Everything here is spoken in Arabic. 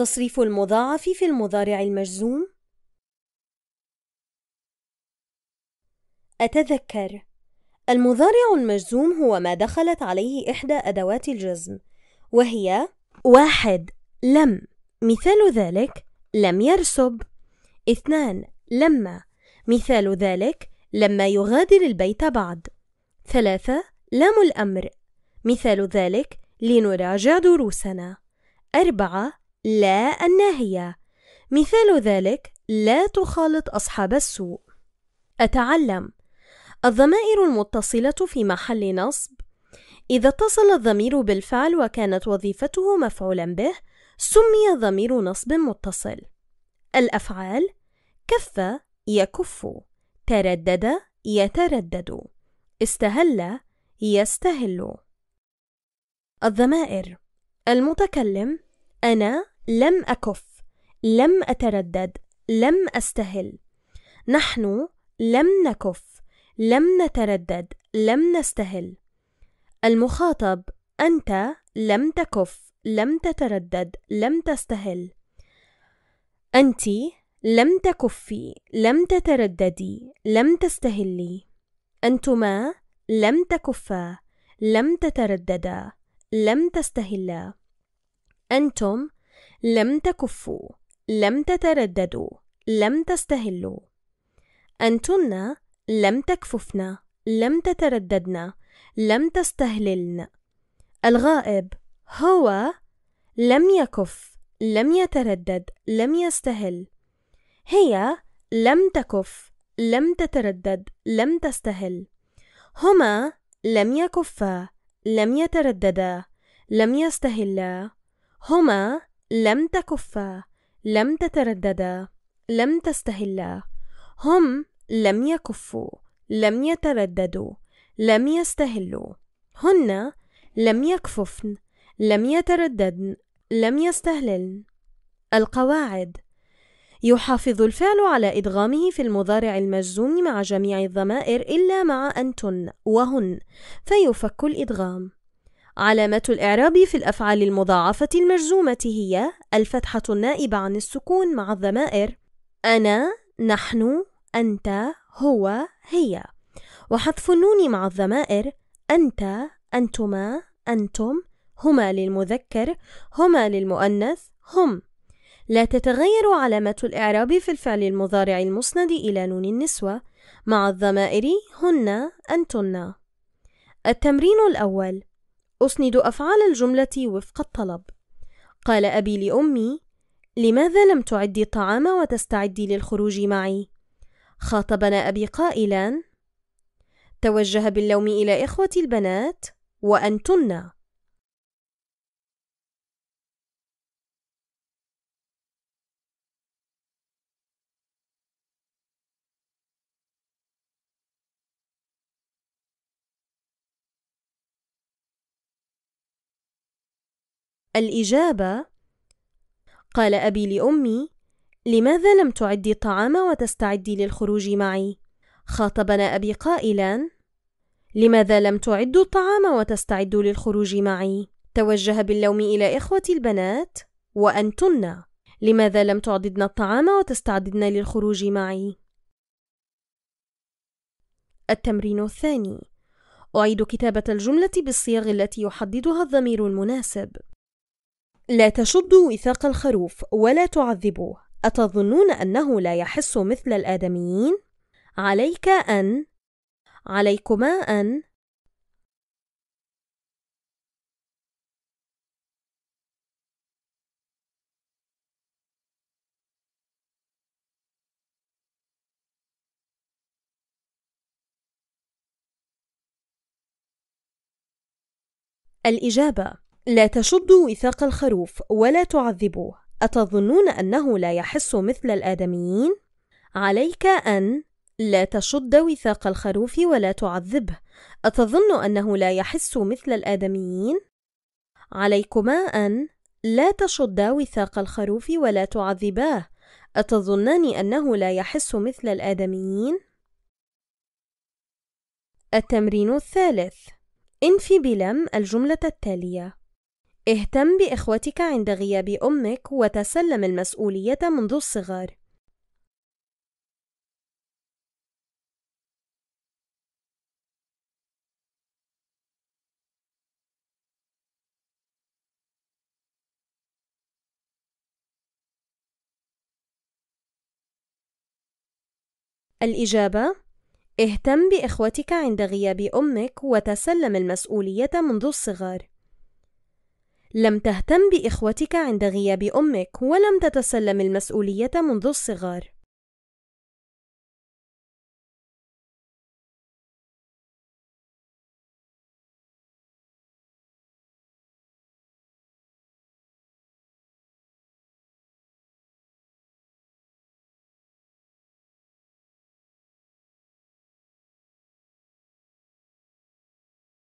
تصريف المضاعف في المضارع المجزوم أتذكر المضارع المجزوم هو ما دخلت عليه إحدى أدوات الجزم وهي واحد لم مثال ذلك لم يرسب اثنان لما مثال ذلك لما يغادر البيت بعد ثلاثة لام الأمر مثال ذلك لنراجع دروسنا أربعة لا الناهية مثال ذلك لا تخالط أصحاب السوء أتعلم الضمائر المتصلة في محل نصب إذا اتصل الضمير بالفعل وكانت وظيفته مفعولا به سمي ضمير نصب متصل الأفعال كف يكف تردد يتردد استهل يستهل الضمائر المتكلم أنا لم أكف لم أتردد لم أستهل نحن لم نكف لم نتردد لم نستهل المخاطب أنت لم تكف لم تتردد لم تستهل أنتِ لم تكفي لم تترددي لم تستهلي انتما لم تكفا لم تترددا لم تستهلا انتم لم تكفوا لم تترددوا لم تستهلوا أنتن لم تكففن لم تترددن لم تستهللن الغائب هو لم يكف لم يتردد لم يستهل هي لم تكف لم تتردد لم تستهل هما لم يكفا لم يترددا لم يستهلا هما لم تكفا لم تترددا لم تستهلا هم لم يكفوا لم يترددوا لم يستهلوا هن لم يكففن لم يترددن لم يستهللن القواعد يحافظ الفعل على إدغامه في المضارع المجزوم مع جميع الضمائر إلا مع أنتن وهن فيفك الإدغام علامة الإعراب في الأفعال المضاعفة المجزومة هي الفتحة النائبة عن السكون مع الضمائر أنا، نحن، أنت، هو، هي، وحذف النون مع الضمائر أنت، أنتما، أنتم، هما للمذكر، هما للمؤنث، هم. لا تتغير علامة الإعراب في الفعل المضارع المسند إلى نون النسوة مع الضمائر هن أنتن التمرين الأول أسند أفعال الجملة وفق الطلب قال أبي لأمي لماذا لم تعدي الطعام وتستعدي للخروج معي؟ خاطبنا أبي قائلا توجه باللوم إلى إخوتي البنات وأنتن الإجابة قال أبي لأمي لماذا لم تعدي الطعام وتستعدي للخروج معي؟ خاطبنا أبي قائلا لماذا لم تعدوا الطعام وتستعدوا للخروج معي؟ توجه باللوم إلى إخوتي البنات وأنتن لماذا لم تعددن الطعام وتستعددن للخروج معي؟ التمرين الثاني أعيد كتابة الجملة بالصيغ التي يحددها الضمير المناسب لا تشدوا وثاق الخروف ولا تعذبوه أتظنون أنه لا يحس مثل الآدميين؟ عليك أن عليكما أن الإجابة لا تشدوا وثاق الخروف ولا تعذبوه أتظنون أنه لا يحس مثل الآدميين؟ عليك أن لا تشد وثاق الخروف ولا تعذبه أتظن أنه لا يحس مثل الآدميين؟ عليكما أن لا تشد وثاق الخروف ولا تعذباه أتظنان أنه لا يحس مثل الآدميين؟ التمرين الثالث انفي بلم الجملة التالية اهتم بإخوتك عند غياب أمك وتسلم المسؤولية منذ الصغر الإجابة اهتم بإخوتك عند غياب أمك وتسلم المسؤولية منذ الصغر لم تهتم بإخوتك عند غياب أمك ولم تتسلم المسؤولية منذ الصغر